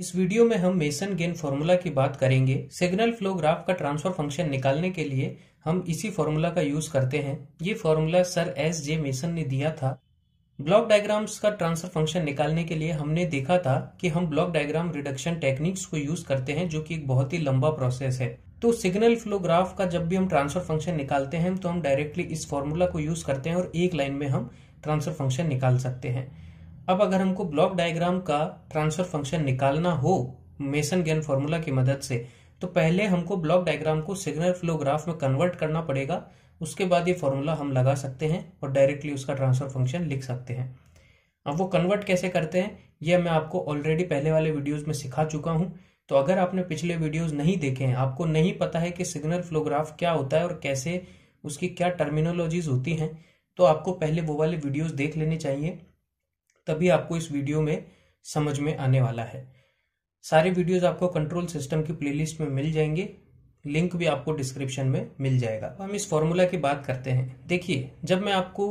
इस वीडियो में हम मेसन गेन फॉर्मूला की बात करेंगे सिग्नल फ्लो ग्राफ का ट्रांसफर फंक्शन निकालने के लिए हम इसी फॉर्मूला का यूज करते हैं ये formula sir S J Mason ने दिया था ब्लॉक डायग्राम्स का ट्रांसफर फंक्शन निकालने के लिए हमने देखा था कि हम ब्लॉक डायग्राम रिडक्शन टेक्निक्स को यूज करते हैं जो कि एक बहुत ही लंबा प्रोसेस है तो सिग्नल फ्लो ग्राफ का जब भी हम ट्रांसफर फंक्शन निकालते हैं तो हम डायरेक्टली इस फॉर्मूला को यूज करते हैं और एक लाइन में हम ट्रांसफर फंक्शन निकाल सकते हैं अब अगर हमको ब्लॉक डायग्राम का ट्रांसफर फंक्शन निकालना हो मेसन गेन फॉर्मूला की मदद से तो पहले हमको ब्लॉक डायग्राम को सिग्नल फ्लो ग्राफ में कन्वर्ट करना पड़ेगा उसके बाद ये फॉर्मूला हम लगा सकते हैं और डायरेक्टली उसका ट्रांसफर फंक्शन लिख सकते हैं अब वो कन्वर्ट कैसे करते हैं यह मैं आपको ऑलरेडी पहले वाले वीडियोस में सिखा चुका हूँ तो अगर आपने पिछले वीडियोस नहीं देखे हैं आपको नहीं पता है कि सिग्नल फ्लोग्राफ क्या होता है और कैसे उसकी क्या टर्मिनोलॉजीज होती हैं तो आपको पहले वो वाले वीडियोस देख लेने चाहिए तभी आपको इस वीडियो में समझ में आने वाला है सारे वीडियोस आपको कंट्रोल सिस्टम की प्लेलिस्ट में मिल जाएंगे लिंक भी आपको डिस्क्रिप्शन में मिल जाएगा हम इस फॉर्मूला की बात करते हैं देखिए जब मैं आपको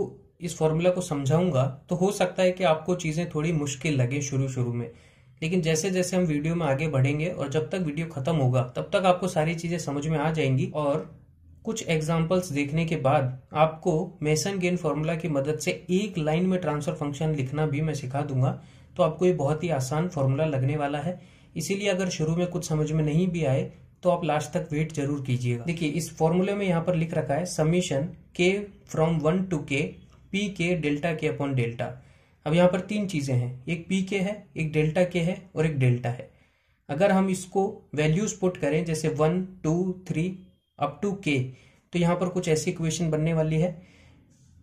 इस फॉर्मूला को समझाऊंगा तो हो सकता है कि आपको चीज़ें थोड़ी मुश्किल लगे शुरू शुरू में लेकिन जैसे जैसे हम वीडियो में आगे बढ़ेंगे और जब तक वीडियो खत्म होगा तब तक आपको सारी चीज़ें समझ में आ जाएंगी और कुछ एग्जाम्पल्स देखने के बाद आपको मेसन गेन फॉर्मूला की मदद से एक लाइन में ट्रांसफर फंक्शन लिखना भी मैं सिखा दूंगा तो आपको ये बहुत ही आसान फॉर्मूला लगने वाला है इसीलिए अगर शुरू में कुछ समझ में नहीं भी आए तो आप लास्ट तक वेट जरूर कीजिएगा देखिए इस फॉर्मूले में यहाँ पर लिख रखा है summation k from one to k P k delta k upon delta अब यहाँ पर तीन चीजें हैं एक पी के है एक डेल्टा के है और एक डेल्टा है अगर हम इसको वैल्यूज पुट करें जैसे one two three up to k तो यहां पर कुछ ऐसी इक्वेशन बनने वाली है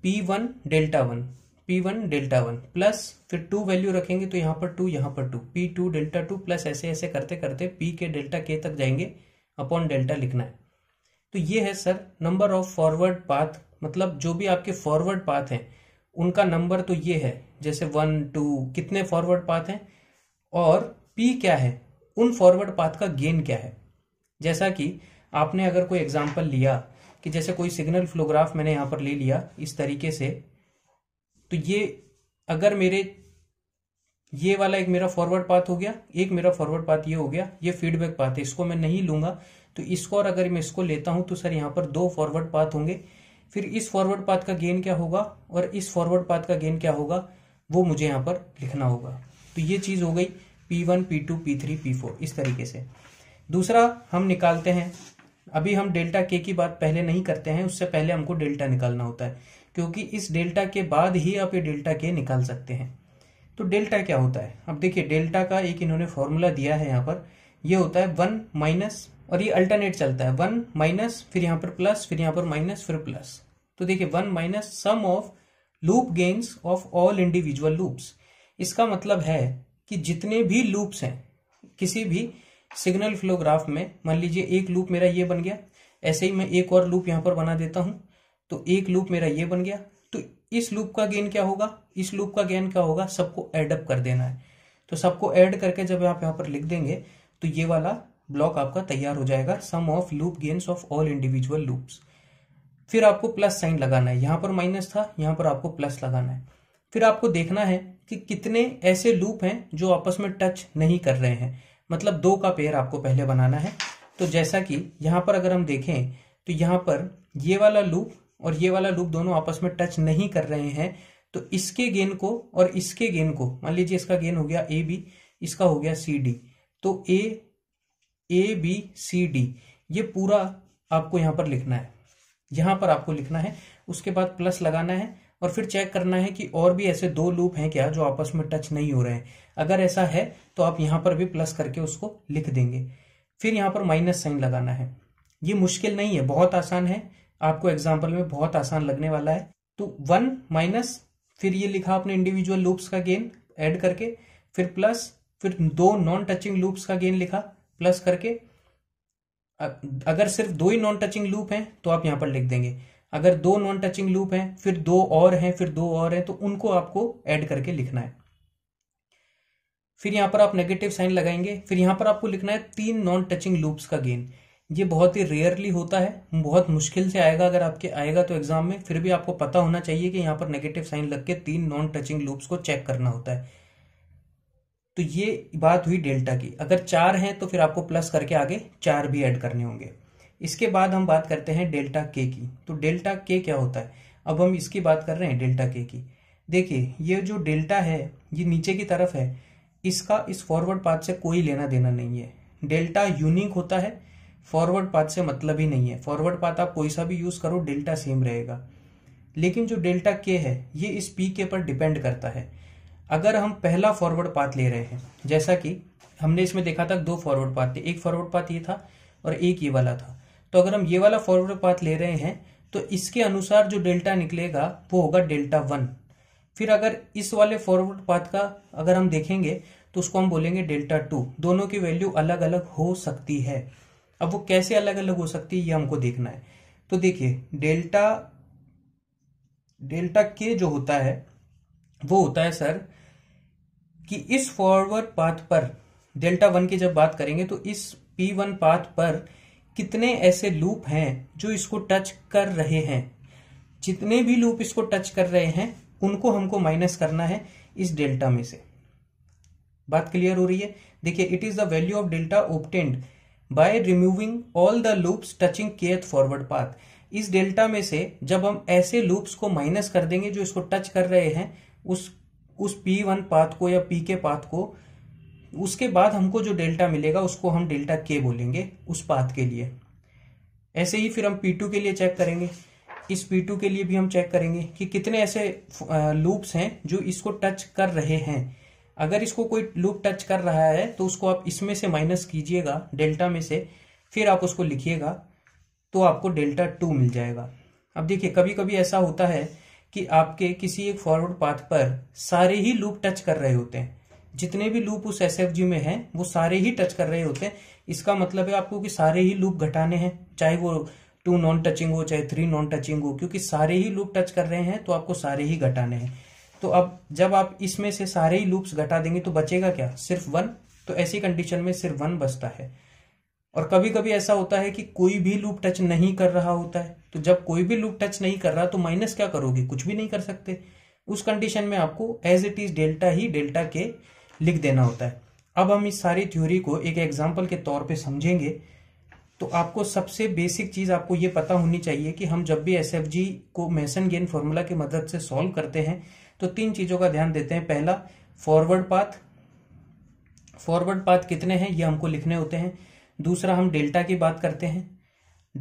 P one delta one P one delta one plus फिर टू वैल्यू रखेंगे तो यहां पर टू यहां पर two P two delta two plus ऐसे ऐसे करते करते पी के डेल्टा के तक जाएंगे अपॉन डेल्टा लिखना है तो ये है sir number of forward path मतलब जो भी आपके फॉरवर्ड पाथ हैं उनका नंबर तो ये है जैसे वन टू कितने फॉरवर्ड पाथ हैं और पी क्या है उन फॉरवर्ड पाथ का गेन क्या है जैसा कि आपने अगर कोई एग्जाम्पल लिया कि जैसे कोई सिग्नल फ्लोग्राफ मैंने यहां पर ले लिया इस तरीके से तो ये अगर मेरे ये वाला एक मेरा फॉरवर्ड पाथ हो गया एक मेरा फॉरवर्ड पाथ ये हो गया ये फीडबैक पाथ है इसको मैं नहीं लूंगा तो इसको और अगर मैं इसको लेता हूं तो सर यहां पर दो फॉरवर्ड पाथ होंगे फिर इस फॉरवर्ड पाथ का गेन क्या होगा और इस फॉरवर्ड पाथ का गेन क्या होगा वो मुझे यहां पर लिखना होगा तो ये चीज़ हो गई पी वन इस तरीके से दूसरा हम निकालते हैं अभी हम डेल्टा के की बात पहले नहीं करते हैं उससे पहले हमको डेल्टा निकालना होता है क्योंकि इस डेल्टा के बाद ही आप ये डेल्टा के निकाल सकते हैं तो डेल्टा क्या होता है अब देखिए डेल्टा का एक इन्होंने फॉर्मूला दिया है यहाँ पर ये होता है वन माइनस और ये अल्टरनेट चलता है वन माइनस फिर यहाँ पर प्लस फिर यहाँ पर माइनस फिर प्लस तो देखिए one minus sum of loop gains of all individual loops इसका मतलब है कि जितने भी लूप्स हैं किसी भी सिग्नल फ्लो ग्राफ में मान लीजिए एक लूप मेरा ये बन गया ऐसे ही मैं एक और लूप यहाँ पर बना देता हूं तो एक लूप मेरा ये बन गया तो इस लूप का गेन क्या होगा इस लूप का गेन क्या होगा सबको एडअप कर देना है तो सबको एड करके जब आप यहाँ पर लिख देंगे तो ये वाला ब्लॉक आपका तैयार हो जाएगा sum of loop gains of all individual loops फिर आपको प्लस साइन लगाना है यहां पर माइनस था यहाँ पर आपको प्लस लगाना है फिर आपको देखना है कि कितने ऐसे लूप हैं जो आपस में टच नहीं कर रहे हैं मतलब दो का पेयर आपको पहले बनाना है तो जैसा कि यहां पर अगर हम देखें तो यहां पर ये वाला लूप और ये वाला लूप दोनों आपस में टच नहीं कर रहे हैं तो इसके गेन को और इसके गेन को मान लीजिए इसका गेन हो गया ए बी इसका हो गया सी डी तो ए ए बी सी डी ये पूरा आपको यहां पर लिखना है यहां पर आपको लिखना है उसके बाद प्लस लगाना है और फिर चेक करना है कि और भी ऐसे दो लूप हैं क्या जो आपस में टच नहीं हो रहे हैं अगर ऐसा है तो आप यहां पर भी प्लस करके उसको लिख देंगे फिर यहां पर माइनस साइन लगाना है ये मुश्किल नहीं है बहुत आसान है आपको एग्जाम्पल में बहुत आसान लगने वाला है तो वन माइनस फिर ये लिखा आपने इंडिविजुअल लूप्स का गेन एड करके फिर प्लस फिर दो नॉन टचिंग लूप्स का गेन लिखा प्लस करके अगर सिर्फ दो ही नॉन टचिंग लूप हैं तो आप यहां पर लिख देंगे अगर दो नॉन टचिंग लूप हैं फिर दो और हैं फिर दो और हैं तो उनको आपको ऐड करके लिखना है फिर यहां पर आप नेगेटिव साइन लगाएंगे फिर यहां पर आपको लिखना है तीन नॉन टचिंग लूप्स का गेन ये बहुत ही रेयरली होता है बहुत मुश्किल से आएगा अगर आपके आएगा तो एग्जाम में फिर भी आपको पता होना चाहिए कि यहां पर नेगेटिव साइन लग के तीन नॉन टचिंग लूप्स को चेक करना होता है तो ये बात हुई डेल्टा की अगर चार हैं तो फिर आपको प्लस करके आगे चार भी ऐड करने होंगे इसके बाद हम बात करते हैं डेल्टा के की तो डेल्टा के क्या होता है अब हम इसकी बात कर रहे हैं डेल्टा के की देखिए ये जो डेल्टा है ये नीचे की तरफ है इसका इस फॉरवर्ड पाथ से कोई लेना देना नहीं है डेल्टा यूनिक होता है फॉरवर्ड पाथ से मतलब ही नहीं है फॉरवर्ड पाथ आप कोई सा भी यूज़ करो डेल्टा सेम रहेगा लेकिन जो डेल्टा के है ये इस पी के पर डिपेंड करता है अगर हम पहला फॉरवर्ड पाथ ले रहे हैं जैसा कि हमने इसमें देखा था दो फॉरवर्ड पाथ थे एक फॉरवर्ड पाथ ये था और एक ये वाला था तो अगर हम ये वाला फॉरवर्ड पाथ ले रहे हैं तो इसके अनुसार जो डेल्टा निकलेगा वो होगा डेल्टा वन फिर अगर इस वाले फॉरवर्ड पाथ का अगर हम देखेंगे तो उसको हम बोलेंगे डेल्टा टू दोनों की वैल्यू अलग अलग हो सकती है अब वो कैसे अलग अलग हो सकती है ये हमको देखना है तो देखिए डेल्टा डेल्टा के जो होता है वो होता है सर कि इस फॉरवर्ड पाथ पर डेल्टा वन की जब बात करेंगे तो इस पी वन पाथ पर कितने ऐसे लूप हैं जो इसको टच कर रहे हैं जितने भी लूप इसको टच कर रहे हैं उनको हमको माइनस करना है इस डेल्टा में से बात क्लियर हो रही है देखिए it is the value of delta obtained by removing all the loops touching kth forward path इस डेल्टा में से जब हम ऐसे लूप्स को माइनस कर देंगे जो इसको टच कर रहे हैं उस उस पी वन पाथ को या पी के पाथ को उसके बाद हमको जो डेल्टा मिलेगा उसको हम डेल्टा के बोलेंगे उस पाथ के लिए ऐसे ही फिर हम पी टू के लिए चेक करेंगे इस पी टू के लिए भी हम चेक करेंगे कि कितने ऐसे लूप्स हैं जो इसको टच कर रहे हैं अगर इसको कोई लूप टच कर रहा है तो उसको आप इसमें से माइनस कीजिएगा डेल्टा में से फिर आप उसको लिखिएगा तो आपको डेल्टा टू मिल जाएगा अब देखिए कभी कभी ऐसा होता है कि आपके किसी एक फॉरवर्ड पाथ पर सारे ही लूप टच कर रहे होते हैं जितने भी लूप उस एस में हैं वो सारे ही टच कर रहे होते हैं इसका मतलब है आपको कि सारे ही लूप घटाने हैं चाहे वो टू नॉन टचिंग हो चाहे थ्री नॉन टचिंग हो क्योंकि सारे ही लूप टच कर रहे हैं तो आपको सारे ही घटाने हैं तो अब जब आप इसमें से सारे ही लूप्स घटा देंगे तो बचेगा क्या सिर्फ वन तो ऐसी कंडीशन में सिर्फ वन बचता है और कभी कभी ऐसा होता है कि कोई भी लूप टच नहीं कर रहा होता है तो जब कोई भी लूप टच नहीं कर रहा तो माइनस क्या करोगे कुछ भी नहीं कर सकते उस कंडीशन में आपको एज इट इज डेल्टा ही डेल्टा के लिख देना होता है अब हम इस सारी थ्योरी को एक एग्जाम्पल के तौर पर समझेंगे तो आपको सबसे बेसिक चीज़ आपको ये पता होनी चाहिए कि हम जब भी एस को मैसन गेन फॉर्मूला की मदद से सॉल्व करते हैं तो तीन चीज़ों का ध्यान देते हैं पहला फॉरवर्ड पाथ फॉरवर्ड पाथ कितने हैं ये हमको लिखने होते हैं दूसरा हम डेल्टा की बात करते हैं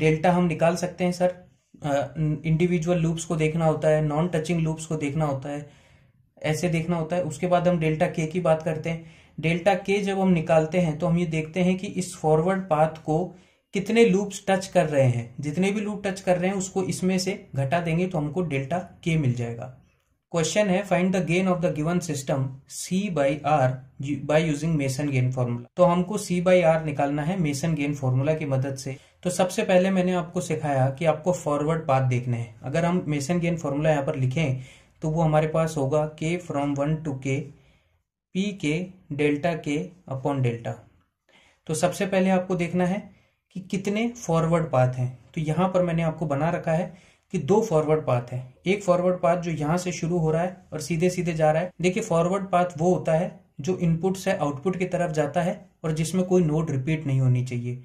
डेल्टा हम निकाल सकते हैं सर इंडिविजुअल लूप्स को देखना होता है नॉन टचिंग लूप्स को देखना होता है ऐसे देखना होता है उसके बाद हम डेल्टा के की बात करते हैं डेल्टा के जब हम निकालते हैं तो हम ये देखते हैं कि इस फॉरवर्ड पाथ को कितने लूप्स टच कर रहे हैं जितने भी लूप टच कर रहे हैं उसको इसमें से घटा देंगे तो हमको डेल्टा के मिल जाएगा क्वेश्चन है find the gain of the given system C by R by using Mason gain formula तो हमको सी बाई आर निकालना है मेसन गेन फॉर्मूला की मदद से तो सबसे पहले मैंने आपको सिखाया कि आपको फॉरवर्ड पाथ देखने हैं अगर हम मेसन गेन फॉर्मूला यहाँ पर लिखें तो वो हमारे पास होगा k from one to k P k delta k upon delta तो सबसे पहले आपको देखना है कि कितने फॉरवर्ड पाथ हैं तो यहां पर मैंने आपको बना रखा है कि दो फॉरवर्ड पाथ है एक फॉरवर्ड पाथ जो यहां से शुरू हो रहा है और सीधे सीधे जा रहा है देखिए फॉरवर्ड पाथ वो होता है जो इनपुट से आउटपुट की तरफ जाता है और जिसमें कोई नोड रिपीट नहीं होनी चाहिए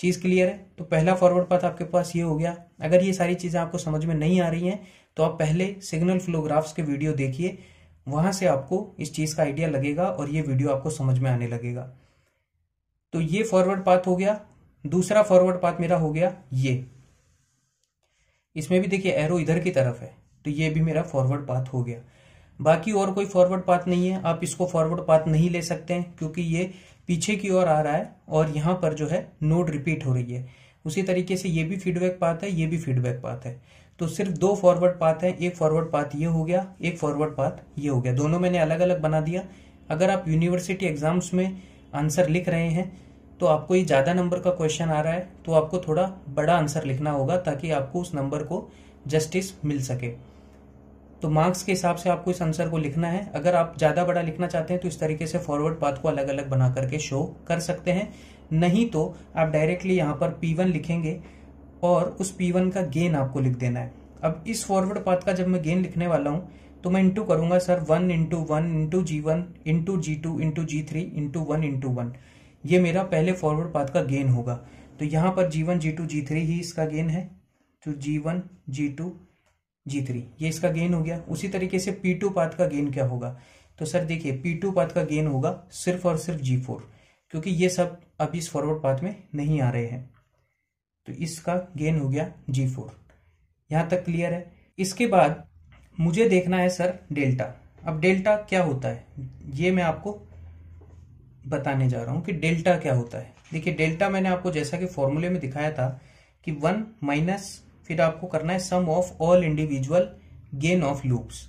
चीज़ क्लियर है तो पहला फॉरवर्ड पाथ आपके पास ये हो गया अगर ये सारी चीज़ें आपको समझ में नहीं आ रही हैं तो आप पहले सिग्नल फ्लोग्राफ्स के वीडियो देखिए वहां से आपको इस चीज़ का आइडिया लगेगा और ये वीडियो आपको समझ में आने लगेगा तो ये फॉरवर्ड पाथ हो गया दूसरा फॉरवर्ड पाथ मेरा हो गया ये इसमें भी देखिए एरो इधर की तरफ है तो ये भी मेरा फॉरवर्ड पाथ हो गया बाकी और कोई फॉरवर्ड पाथ नहीं है आप इसको फॉरवर्ड पाथ नहीं ले सकते हैं क्योंकि ये पीछे की ओर आ रहा है और यहाँ पर जो है नोड रिपीट हो रही है उसी तरीके से ये भी फीडबैक पाथ है ये भी फीडबैक पाथ है तो सिर्फ दो फॉरवर्ड पाथ है एक फॉरवर्ड पाथ ये हो गया एक फॉरवर्ड पाथ ये हो गया दोनों मैंने अलग अलग बना दिया अगर आप यूनिवर्सिटी एग्जाम्स में आंसर लिख रहे हैं तो आपको ये ज़्यादा नंबर का क्वेश्चन आ रहा है तो आपको थोड़ा बड़ा आंसर लिखना होगा ताकि आपको उस नंबर को जस्टिस मिल सके तो मार्क्स के हिसाब से आपको इस आंसर को लिखना है अगर आप ज़्यादा बड़ा लिखना चाहते हैं तो इस तरीके से फॉरवर्ड पाथ को अलग अलग बना करके शो कर सकते हैं नहीं तो आप डायरेक्टली यहाँ पर P1 लिखेंगे और उस P1 का गेन आपको लिख देना है अब इस फॉरवर्ड पाथ का जब मैं गेन लिखने वाला हूं तो मैं इंटू करूंगा sir one into one into G one into G two into G three into one into one ये मेरा पहले फॉरवर्ड पाथ का गेन होगा तो यहां पर G one G two G three ही इसका गेन है तो G one G two G three ये इसका गेन हो गया उसी तरीके से पी टू पाथ का गेन क्या होगा तो सर देखिए पी टू पाथ का गेन होगा सिर्फ और सिर्फ जी फोर क्योंकि ये सब अब इस फॉरवर्ड पाथ में नहीं आ रहे हैं तो इसका गेन हो गया जी फोर यहां तक क्लियर है इसके बाद मुझे देखना है सर डेल्टा अब डेल्टा क्या होता है ये मैं आपको बताने जा रहा हूं कि डेल्टा क्या होता है देखिए डेल्टा मैंने आपको जैसा कि फॉर्मूले में दिखाया था कि वन माइनस फिर आपको करना है sum of all individual gain of loops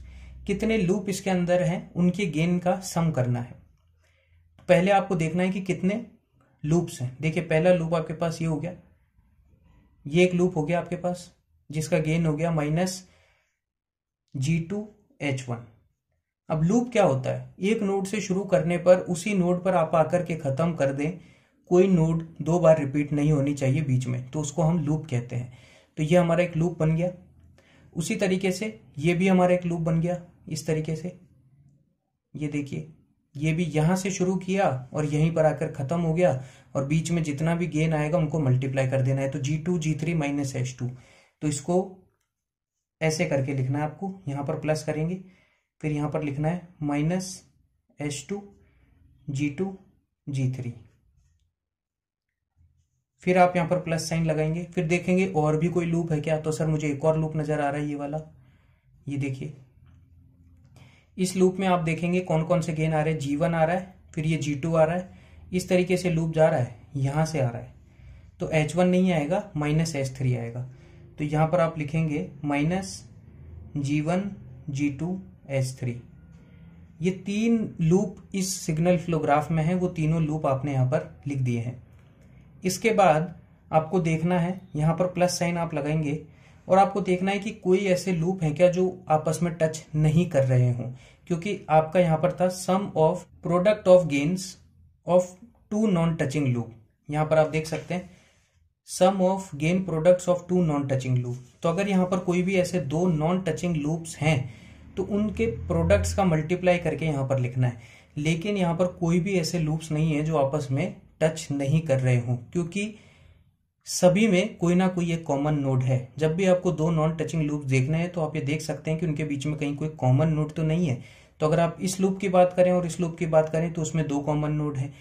कितने लूप इसके अंदर हैं उनके गेन का सम करना है पहले आपको देखना है कि कितने लूप्स हैं देखिए पहला लूप आपके पास ये हो गया ये एक लूप हो गया आपके पास जिसका गेन हो गया minus G two H one अब लूप क्या होता है एक नोड से शुरू करने पर उसी नोड पर आप आकर के खत्म कर दें कोई नोड दो बार रिपीट नहीं होनी चाहिए बीच में तो उसको हम लूप कहते हैं तो ये हमारा एक लूप बन गया उसी तरीके से ये भी हमारा एक लूप बन गया इस तरीके से ये देखिए ये भी यहां से शुरू किया और यहीं पर आकर खत्म हो गया और बीच में जितना भी गेन आएगा उनको मल्टीप्लाई कर देना है तो G two G three minus H two तो इसको ऐसे करके लिखना है आपको यहां पर प्लस करेंगे फिर यहां पर लिखना है minus H two G two G three फिर आप यहां पर प्लस साइन लगाएंगे फिर देखेंगे और भी कोई लूप है क्या तो सर मुझे एक और लूप नज़र आ रहा है ये वाला ये देखिए इस लूप में आप देखेंगे कौन कौन से गेन आ रहे हैं जी वन आ रहा है फिर ये जी टू आ रहा है इस तरीके से लूप जा रहा है यहां से आ रहा है तो एच वन नहीं आएगा माइनस एच थ्री आएगा तो यहां पर आप लिखेंगे minus G one G two H three ये तीन लूप इस सिग्नल फ्लोग्राफ में है वो तीनों लूप आपने यहां पर लिख दिए हैं इसके बाद आपको देखना है यहाँ पर प्लस साइन आप लगाएंगे और आपको देखना है कि कोई ऐसे लूप है क्या जो आपस में टच नहीं कर रहे हो क्योंकि आपका यहाँ पर था sum of product of gains of two non touching loop यहाँ पर आप देख सकते हैं sum of gain products of two non touching loop तो अगर यहाँ पर कोई भी ऐसे दो नॉन टचिंग लूप्स हैं तो उनके प्रोडक्ट्स का मल्टीप्लाई करके यहाँ पर लिखना है लेकिन यहाँ पर कोई भी ऐसे लूप्स नहीं है जो आपस में टच नहीं कर रहे हों क्योंकि सभी में कोई ना कोई एक कॉमन नोड है जब भी आपको दो नॉन टचिंग लूप देखने हैं तो आप ये देख सकते हैं कि उनके बीच में कहीं कोई कॉमन नोड तो नहीं है तो अगर आप इस लूप की बात करें और इस लूप की बात करें तो उसमें दो कॉमन नोड है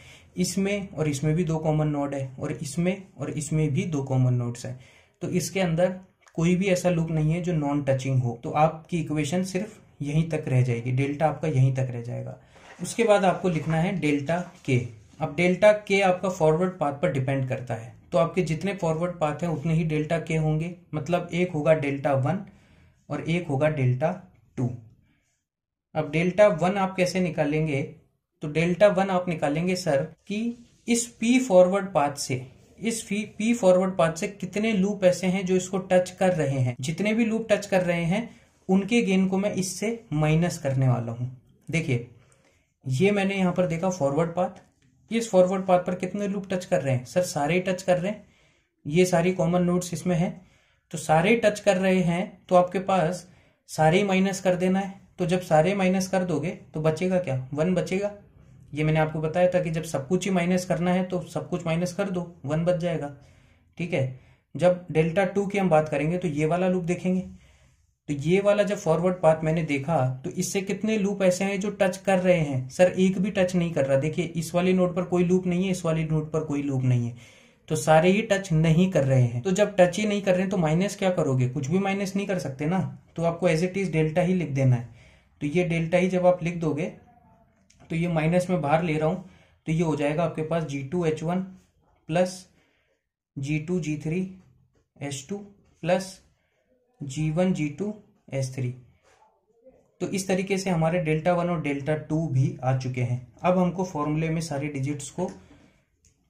इसमें और इसमें भी दो कॉमन नोड है और इसमें और इसमें भी दो कॉमन नोड्स हैं तो इसके अंदर कोई भी ऐसा लूप नहीं है जो नॉन टचिंग हो तो आपकी इक्वेशन सिर्फ यहीं तक रह जाएगी डेल्टा आपका यहीं तक रह जाएगा उसके बाद आपको लिखना है डेल्टा के अब डेल्टा के आपका फॉरवर्ड पाथ पर डिपेंड करता है तो आपके जितने फॉरवर्ड पाथ हैं उतने ही डेल्टा के होंगे मतलब एक होगा डेल्टा वन और एक होगा डेल्टा टू अब डेल्टा वन आप कैसे निकालेंगे तो डेल्टा वन आप निकालेंगे सर कि इस पी फॉरवर्ड पाथ से इस फी पी फॉरवर्ड पाथ से कितने लूप ऐसे हैं जो इसको टच कर रहे हैं जितने भी लूप टच कर रहे हैं उनके गेन को मैं इससे माइनस करने वाला हूं देखिए ये मैंने यहां पर देखा फॉरवर्ड पाथ ये इस फॉरवर्ड पाथ पर कितने लूप टच कर रहे हैं सर सारे ही टच कर रहे हैं ये सारी कॉमन नोड्स इसमें हैं तो सारे टच कर रहे हैं तो आपके पास सारे माइनस कर देना है तो जब सारे माइनस कर दोगे तो बचेगा क्या वन बचेगा ये मैंने आपको बताया था कि जब सब कुछ ही माइनस करना है तो सब कुछ माइनस कर दो वन बच जाएगा ठीक है जब डेल्टा टू की हम बात करेंगे तो ये वाला लूप देखेंगे तो ये वाला जब फॉरवर्ड पाथ मैंने देखा तो इससे कितने लूप ऐसे हैं जो टच कर रहे हैं सर एक भी टच नहीं कर रहा देखिए इस वाली नोट पर कोई लूप नहीं है इस वाली नोट पर कोई लूप नहीं है तो सारे ही टच नहीं कर रहे हैं तो जब टच ही नहीं कर रहे हैं तो माइनस क्या करोगे कुछ भी माइनस नहीं कर सकते ना तो आपको एज इट इज डेल्टा ही लिख देना है तो ये डेल्टा ही जब आप लिख दोगे तो ये माइनस में बाहर ले रहा हूं तो ये हो जाएगा आपके पास G two H one plus G two G three H two plus G one G two S three तो इस तरीके से हमारे डेल्टा वन और डेल्टा टू भी आ चुके हैं अब हमको फॉर्मूले में सारे डिजिट्स को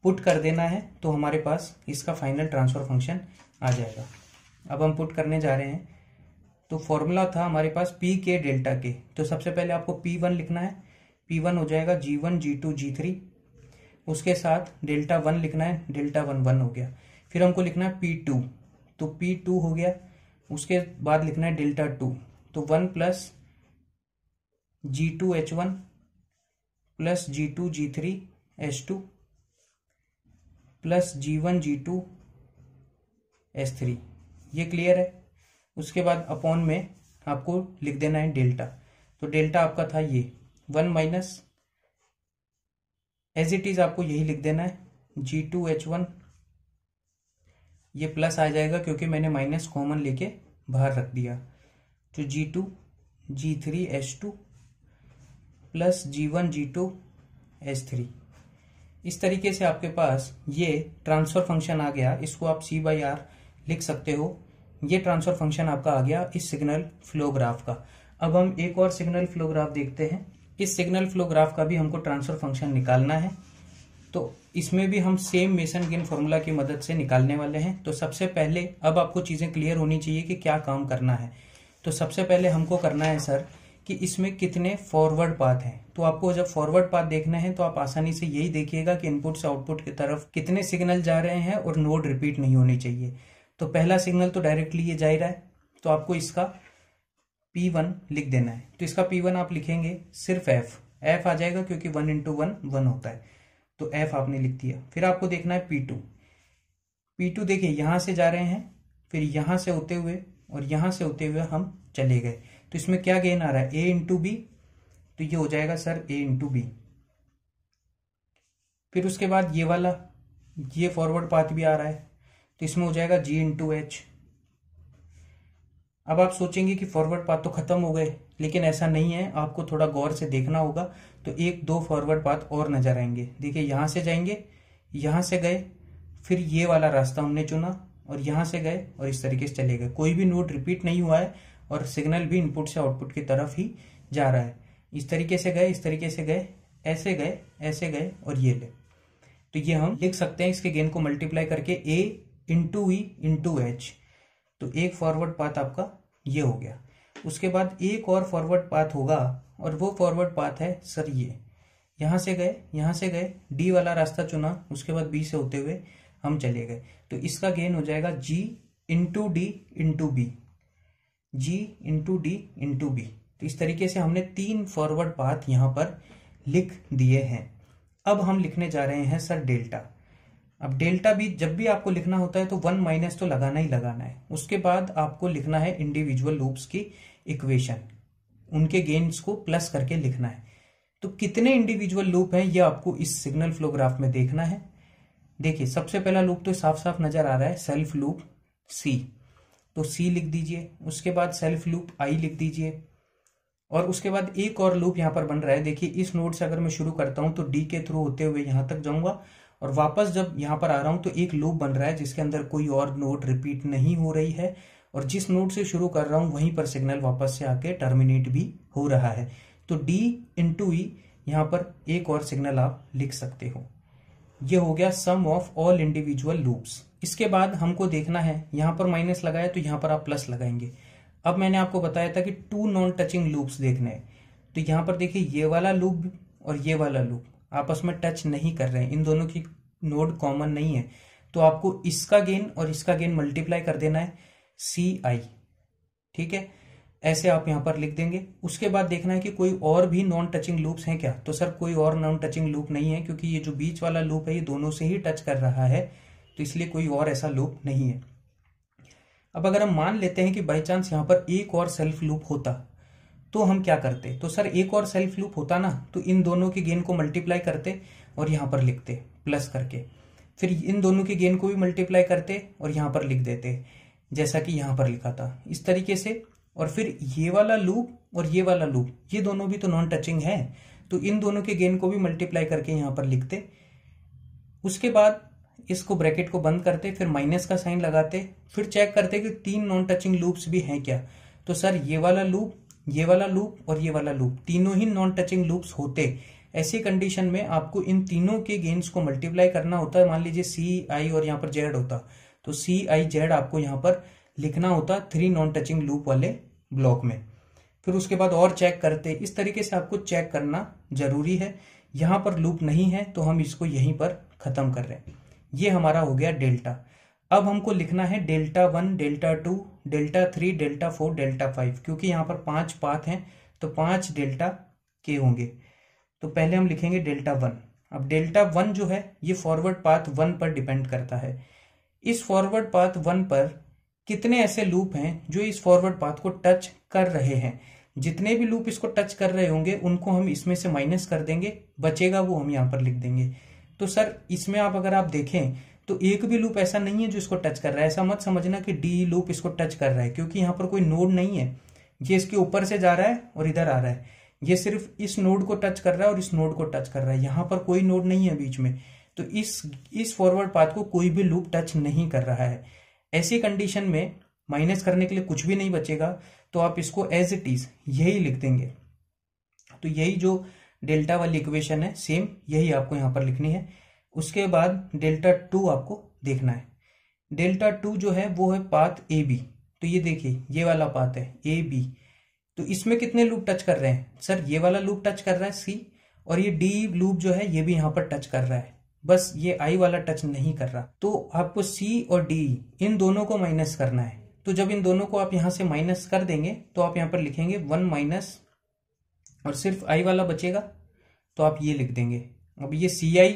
पुट कर देना है तो हमारे पास इसका फाइनल ट्रांसफर फंक्शन आ जाएगा अब हम पुट करने जा रहे हैं तो फॉर्मूला था हमारे पास पी के डेल्टा के तो सबसे पहले आपको पी वन लिखना है पी वन हो जाएगा G one G two G three उसके साथ डेल्टा वन लिखना है डेल्टा वन वन हो गया फिर हमको लिखना है पी टू तो पी टू हो गया उसके बाद लिखना है डेल्टा टू तो one plus G two H one plus G two G three H two plus G one G two H three ये क्लियर है उसके बाद अपॉन में आपको लिख देना है डेल्टा तो डेल्टा आपका था ये one minus as it is आपको यही लिख देना है जी टू एच वन ये प्लस आ जाएगा क्योंकि मैंने माइनस कॉमन लेके बाहर रख दिया तो G two G three H two plus G one G two H three इस तरीके से आपके पास ये ट्रांसफर फंक्शन आ गया इसको आप सी बाई आर लिख सकते हो ये ट्रांसफर फंक्शन आपका आ गया इस सिग्नल फ्लोग्राफ का अब हम एक और सिग्नल फ्लोग्राफ देखते हैं इस सिग्नल फ्लोग्राफ का भी हमको ट्रांसफर फंक्शन निकालना है तो इसमें भी हम सेम मेसन गेन फॉर्मूला की मदद से निकालने वाले हैं तो सबसे पहले अब आपको चीज़ें क्लियर होनी चाहिए कि क्या काम करना है तो सबसे पहले हमको करना है सर कि इसमें कितने फॉरवर्ड पाथ हैं तो आपको जब फॉरवर्ड पाथ देखना है तो आप आसानी से यही देखिएगा कि इनपुट से आउटपुट की तरफ कितने सिग्नल जा रहे हैं और नोड रिपीट नहीं होनी चाहिए तो पहला सिग्नल तो डायरेक्टली ये जा रहा है तो आपको इसका P1 लिख देना है तो इसका P1 आप लिखेंगे सिर्फ F F आ जाएगा क्योंकि वन इंटू वन वन होता है तो एफ आपने लिख दिया फिर आपको देखना है पी टू पी टू देखिए यहां से जा रहे हैं फिर यहां से होते हुए और यहां से होते हुए हम चले गए तो इसमें क्या गेन आ रहा है ए इंटू बी तो ये हो जाएगा सर ए इंटू बी फिर उसके बाद ये वाला ये फॉरवर्ड पाथ भी आ रहा है तो इसमें हो जाएगा जी इंटू एच अब आप सोचेंगे कि फॉरवर्ड पाथ तो खत्म हो गए लेकिन ऐसा नहीं है आपको थोड़ा गौर से देखना होगा तो एक दो फॉरवर्ड पाथ और नजर आएंगे देखिए यहां से जाएंगे यहां से गए फिर ये वाला रास्ता हमने चुना और यहाँ से गए और इस तरीके से चले गए कोई भी नोट रिपीट नहीं हुआ है और सिग्नल भी इनपुट से आउटपुट की तरफ ही जा रहा है इस तरीके से गए इस तरीके से गए ऐसे गए ऐसे गए और ये ले तो ये हम लिख सकते हैं इसके गेन को मल्टीप्लाई करके A into E into H तो एक फॉरवर्ड पाथ आपका ये हो गया उसके बाद एक और फॉरवर्ड पाथ होगा और वो फॉरवर्ड पाथ है सर ये यहाँ से गए यहाँ से गए डी वाला रास्ता चुना उसके बाद बी से होते हुए हम चले गए तो इसका गेन हो जाएगा G into D into B G into D into B तो इस तरीके से हमने तीन फॉरवर्ड पाथ यहाँ पर लिख दिए हैं अब हम लिखने जा रहे हैं सर डेल्टा अब डेल्टा बी जब भी आपको लिखना होता है तो वन माइनस तो लगाना ही लगाना है उसके बाद आपको लिखना है इंडिविजुअल लूप्स की इक्वेशन उनके गेन्स को प्लस करके लिखना है तो कितने इंडिविजुअल लूप हैं यह आपको इस सिग्नल फ्लोग्राफ में देखना है देखिए सबसे पहला लूप तो साफ साफ नजर आ रहा है सेल्फ लूप सी तो सी लिख दीजिए उसके बाद सेल्फ लूप आई लिख दीजिए और उसके बाद एक और लूप यहां पर बन रहा है देखिए इस नोड से अगर मैं शुरू करता हूं तो डी के थ्रू होते हुए यहां तक जाऊंगा और वापस जब यहाँ पर आ रहा हूँ तो एक लूप बन रहा है जिसके अंदर कोई और नोट रिपीट नहीं हो रही है और जिस नोट से शुरू कर रहा हूँ वहीं पर सिग्नल वापस से आके टर्मिनेट भी हो रहा है तो डी इन टू ई यहाँ पर एक और सिग्नल आप लिख सकते हो ये हो गया sum of all individual loops इसके बाद हमको देखना है यहाँ पर माइनस लगाया तो यहाँ पर आप प्लस लगाएंगे अब मैंने आपको बताया था कि टू नॉन टचिंग लूप्स देखने हैं तो यहाँ पर देखिए ये वाला लूप और ये वाला लूप आपस में टच नहीं कर रहे हैं इन दोनों की नोड कॉमन नहीं है तो आपको इसका गेन और इसका गेन मल्टीप्लाई कर देना है सी आई ठीक है ऐसे आप यहां पर लिख देंगे उसके बाद देखना है कि कोई और भी नॉन टचिंग लूप्स हैं क्या तो सर कोई और नॉन टचिंग लूप नहीं है क्योंकि ये जो बीच वाला लूप है ये दोनों से ही टच कर रहा है तो इसलिए कोई और ऐसा लूप नहीं है अब अगर हम मान लेते हैं कि बाई चांस यहां पर एक और सेल्फ लूप होता तो हम क्या करते तो सर एक और सेल्फ लूप होता ना तो इन दोनों के गेन को मल्टीप्लाई करते और यहां पर लिखते प्लस करके फिर इन दोनों के गेन को भी मल्टीप्लाई करते और यहां पर लिख देते जैसा कि यहां पर लिखा था इस तरीके से और फिर ये वाला लूप और ये वाला लूप ये दोनों भी तो नॉन टचिंग है तो इन दोनों के गेन को भी मल्टीप्लाई करके यहां पर लिखते उसके बाद इसको ब्रैकेट को बंद करते फिर माइनस का साइन लगाते फिर चेक करते कि तीन नॉन टचिंग लूप्स भी हैं क्या तो सर ये वाला लूप ये वाला लूप और ये वाला लूप तीनों ही नॉन टचिंग लूप्स होते ऐसी कंडीशन में आपको इन तीनों के गेंस को मल्टीप्लाई करना होता है मान लीजिए सी आई और यहाँ पर जेड होता तो सी आई जेड आपको यहाँ पर लिखना होता थ्री नॉन टचिंग लूप वाले ब्लॉक में फिर उसके बाद और चेक करते इस तरीके से आपको चेक करना जरूरी है यहाँ पर लूप नहीं है तो हम इसको यहीं पर ख़त्म कर रहे हैं ये हमारा हो गया डेल्टा अब हमको लिखना है delta one delta two delta three delta four delta five क्योंकि यहां पर पांच पाथ हैं तो पांच डेल्टा के होंगे तो पहले हम लिखेंगे डेल्टा वन अब डेल्टा वन जो है ये फॉरवर्ड पाथ वन पर डिपेंड करता है इस फॉरवर्ड पाथ वन पर कितने ऐसे लूप हैं जो इस फॉरवर्ड पाथ को टच कर रहे हैं जितने भी लूप इसको टच कर रहे होंगे उनको हम इसमें से माइनस कर देंगे बचेगा वो हम यहां पर लिख देंगे तो सर इसमें आप अगर आप देखें तो एक भी लूप ऐसा नहीं है जो इसको टच कर रहा है ऐसा मत समझना कि डी लूप इसको टच कर रहा है क्योंकि यहां पर कोई नोड नहीं है ये इसके ऊपर से जा रहा है और इधर आ रहा है ये सिर्फ इस नोड को टच कर रहा है और इस नोड को टच कर रहा है यहां पर कोई नोड नहीं है बीच में तो इस इस फॉरवर्ड पाथ को कोई भी लूप टच नहीं कर रहा है ऐसी कंडीशन में माइनस करने के लिए कुछ भी नहीं बचेगा तो आप इसको एज इट इज यही लिख देंगे तो यही जो डेल्टा वाली इक्वेशन है सेम यही आपको यहां पर लिखनी है उसके बाद डेल्टा टू आपको देखना है डेल्टा टू जो है वो है पाथ ए बी तो ये देखिए ये वाला पाथ है ए बी तो इसमें कितने लूप टच कर रहे हैं सर ये वाला लूप टच कर रहा है सी और ये डी लूप जो है ये भी यहाँ पर टच कर रहा है बस ये आई वाला टच नहीं कर रहा तो आपको सी और डी इन दोनों को माइनस करना है तो जब इन दोनों को आप यहां से माइनस कर देंगे तो आप यहां पर लिखेंगे वन माइनस और सिर्फ आई वाला बचेगा तो आप ये लिख देंगे अब ये सी आई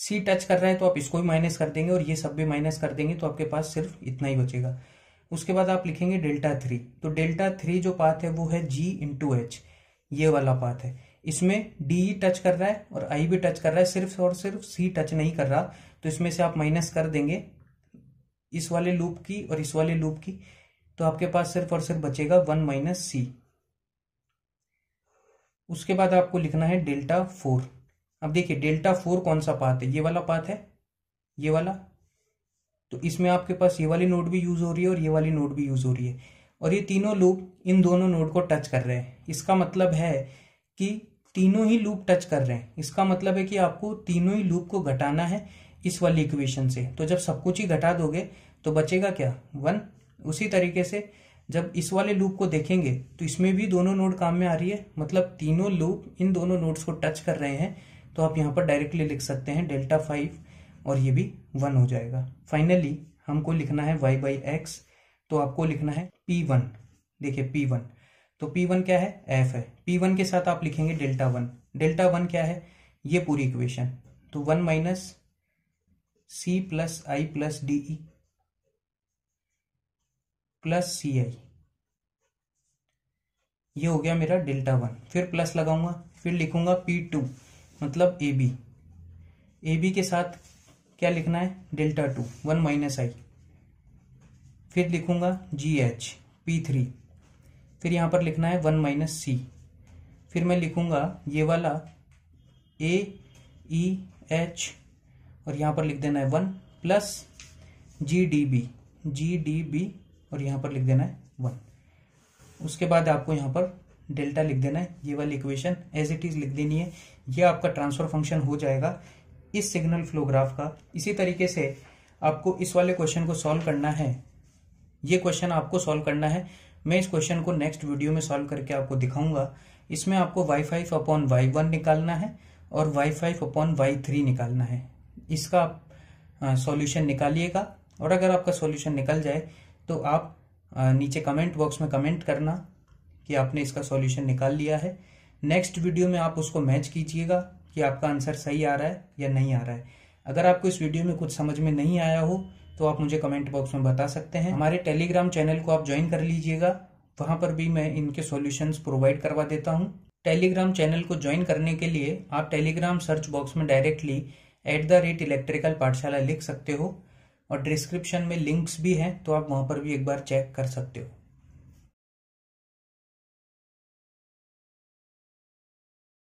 सी टच कर रहा है तो आप इसको भी माइनस कर देंगे और ये सब भी माइनस कर देंगे तो आपके पास सिर्फ इतना ही बचेगा उसके बाद आप लिखेंगे डेल्टा थ्री तो डेल्टा थ्री जो पाथ है वो है जी इंटू एच ये वाला पाथ है इसमें डी टच e कर रहा है और आई भी टच कर रहा है सिर्फ और सिर्फ सी टच नहीं कर रहा तो इसमें से आप माइनस कर देंगे इस वाले लूप की और इस वाले लूप की तो आपके पास सिर्फ और सिर्फ बचेगा वन माइनस सी उसके बाद आपको लिखना है डेल्टा फोर अब देखिए डेल्टा फोर कौन सा पाथ है ये वाला पाथ है ये वाला तो इसमें आपके पास ये वाली नोड भी यूज़ हो रही है और ये वाली नोड भी यूज़ हो रही है और ये तीनों लूप इन दोनों नोड को टच कर रहे हैं इसका मतलब है कि तीनों ही लूप टच कर रहे हैं इसका मतलब है कि आपको तीनों ही लूप को घटाना है इस वाली इक्वेशन से तो जब सब कुछ ही घटा दोगे तो बचेगा क्या वन उसी तरीके से जब इस वाले लूप को देखेंगे तो इसमें भी दोनों नोड काम में आ रही है मतलब तीनों लूप इन दोनों नोड्स को टच कर रहे हैं तो आप यहाँ पर डायरेक्टली लिख सकते हैं डेल्टा फाइव और ये भी वन हो जाएगा फाइनली हमको लिखना है वाई बाई एक्स तो आपको लिखना है पी वन देखिए पी वन तो पी वन क्या है एफ है पी वन के साथ आप लिखेंगे डेल्टा वन डेल्टा वन क्या है ये पूरी इक्वेशन तो one minus C plus I plus D E plus C I ये हो गया मेरा डेल्टा वन फिर प्लस लगाऊंगा फिर लिखूंगा पी टू मतलब ए बी ए बी के साथ क्या लिखना है delta two one minus I फिर लिखूंगा जी एच पी थ्री फिर यहाँ पर लिखना है वन माइनस सी फिर मैं लिखूंगा ये वाला ए ई एच और यहाँ पर लिख देना है one plus G D B G D B और यहाँ पर लिख देना है वन उसके बाद आपको यहाँ पर डेल्टा लिख देना है ये वाली इक्वेशन एज इट इज लिख देनी है ये आपका ट्रांसफर फंक्शन हो जाएगा इस सिग्नल फ्लोग्राफ का इसी तरीके से आपको इस वाले क्वेश्चन को सॉल्व करना है ये क्वेश्चन आपको सॉल्व करना है मैं इस क्वेश्चन को नेक्स्ट वीडियो में सॉल्व करके आपको दिखाऊंगा इसमें आपको Y five upon Y one निकालना है और Y five upon Y three निकालना है इसका आप सॉल्यूशन निकालिएगा और अगर आपका सोल्यूशन निकल जाए तो आप नीचे कमेंट बॉक्स में कमेंट करना कि आपने इसका सॉल्यूशन निकाल लिया है नेक्स्ट वीडियो में आप उसको मैच कीजिएगा कि आपका आंसर सही आ रहा है या नहीं आ रहा है अगर आपको इस वीडियो में कुछ समझ में नहीं आया हो तो आप मुझे कमेंट बॉक्स में बता सकते हैं हमारे टेलीग्राम चैनल को आप ज्वाइन कर लीजिएगा वहाँ पर भी मैं इनके सॉल्यूशंस प्रोवाइड करवा देता हूँ टेलीग्राम चैनल को ज्वाइन करने के लिए आप टेलीग्राम सर्च बॉक्स में directly at the rate electrical Pathshala लिख सकते हो और डिस्क्रिप्शन में लिंक्स भी हैं तो आप वहाँ पर भी एक बार चेक कर सकते हो